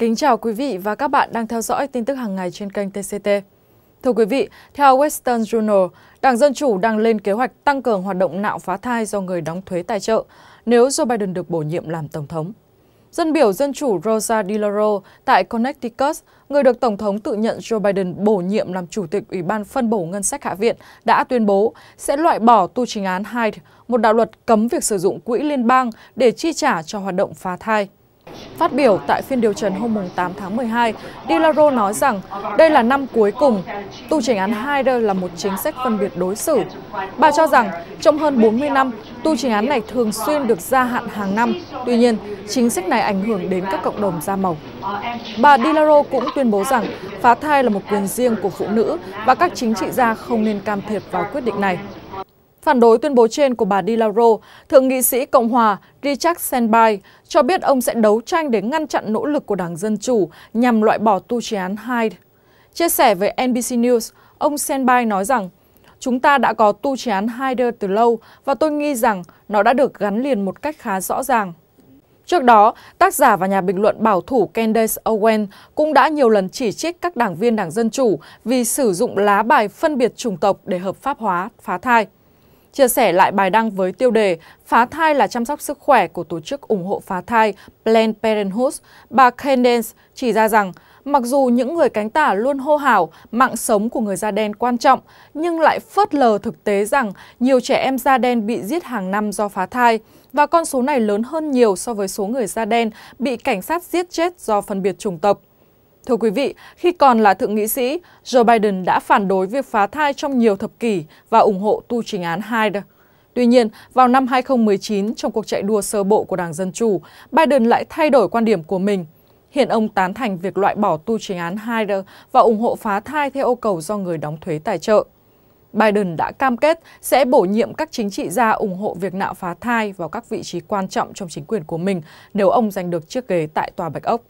Kính chào quý vị và các bạn đang theo dõi tin tức hàng ngày trên kênh TCT. Thưa quý vị, theo Western Journal, Đảng Dân Chủ đang lên kế hoạch tăng cường hoạt động nạo phá thai do người đóng thuế tài trợ nếu Joe Biden được bổ nhiệm làm Tổng thống. Dân biểu Dân Chủ Rosa DeLauro tại Connecticut, người được Tổng thống tự nhận Joe Biden bổ nhiệm làm Chủ tịch Ủy ban phân bổ ngân sách Hạ viện, đã tuyên bố sẽ loại bỏ tu trình án Hyde, một đạo luật cấm việc sử dụng quỹ liên bang để chi trả cho hoạt động phá thai. Phát biểu tại phiên điều trần hôm 8 tháng 12, Di Laro nói rằng đây là năm cuối cùng, tu trình án Haider là một chính sách phân biệt đối xử. Bà cho rằng trong hơn 40 năm, tu trình án này thường xuyên được gia hạn hàng năm. Tuy nhiên, chính sách này ảnh hưởng đến các cộng đồng da màu. Bà Dilaro cũng tuyên bố rằng phá thai là một quyền riêng của phụ nữ và các chính trị gia không nên can thiệp vào quyết định này. Phản đối tuyên bố trên của bà Di Lauro, Thượng nghị sĩ Cộng hòa Richard Senbay cho biết ông sẽ đấu tranh để ngăn chặn nỗ lực của Đảng Dân Chủ nhằm loại bỏ tu chế án Hyde. Chia sẻ với NBC News, ông Senbay nói rằng Chúng ta đã có tu chế án Hyde từ lâu và tôi nghi rằng nó đã được gắn liền một cách khá rõ ràng. Trước đó, tác giả và nhà bình luận bảo thủ Candace Owen cũng đã nhiều lần chỉ trích các đảng viên Đảng Dân Chủ vì sử dụng lá bài phân biệt chủng tộc để hợp pháp hóa phá thai chia sẻ lại bài đăng với tiêu đề Phá thai là chăm sóc sức khỏe của tổ chức ủng hộ phá thai Planned Parenthood, bà Candace chỉ ra rằng mặc dù những người cánh tả luôn hô hào mạng sống của người da đen quan trọng, nhưng lại phớt lờ thực tế rằng nhiều trẻ em da đen bị giết hàng năm do phá thai, và con số này lớn hơn nhiều so với số người da đen bị cảnh sát giết chết do phân biệt chủng tộc. Thưa quý vị, khi còn là thượng nghị sĩ, Joe Biden đã phản đối việc phá thai trong nhiều thập kỷ và ủng hộ tu chính án Hyde. Tuy nhiên, vào năm 2019, trong cuộc chạy đua sơ bộ của Đảng Dân Chủ, Biden lại thay đổi quan điểm của mình. Hiện ông tán thành việc loại bỏ tu chính án Hyde và ủng hộ phá thai theo yêu cầu do người đóng thuế tài trợ. Biden đã cam kết sẽ bổ nhiệm các chính trị gia ủng hộ việc nạo phá thai vào các vị trí quan trọng trong chính quyền của mình nếu ông giành được chiếc ghế tại Tòa Bạch Ốc.